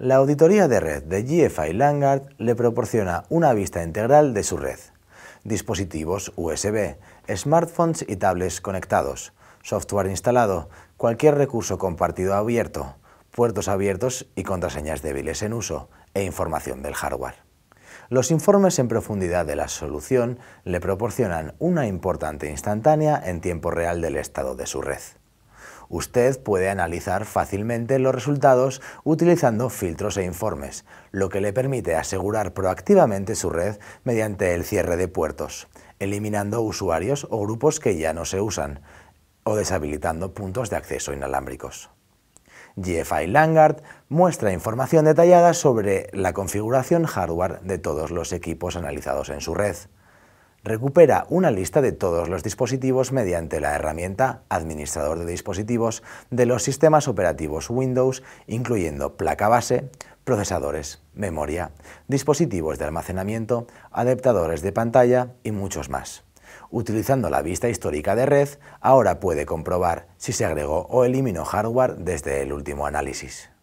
La auditoría de red de GFI Langard le proporciona una vista integral de su red. Dispositivos USB, smartphones y tablets conectados, software instalado, cualquier recurso compartido abierto, puertos abiertos y contraseñas débiles en uso e información del hardware. Los informes en profundidad de la solución le proporcionan una importante instantánea en tiempo real del estado de su red. Usted puede analizar fácilmente los resultados utilizando filtros e informes, lo que le permite asegurar proactivamente su red mediante el cierre de puertos, eliminando usuarios o grupos que ya no se usan, o deshabilitando puntos de acceso inalámbricos. GFI Langard muestra información detallada sobre la configuración hardware de todos los equipos analizados en su red recupera una lista de todos los dispositivos mediante la herramienta Administrador de dispositivos de los sistemas operativos Windows, incluyendo placa base, procesadores, memoria, dispositivos de almacenamiento, adaptadores de pantalla y muchos más. Utilizando la vista histórica de red, ahora puede comprobar si se agregó o eliminó hardware desde el último análisis.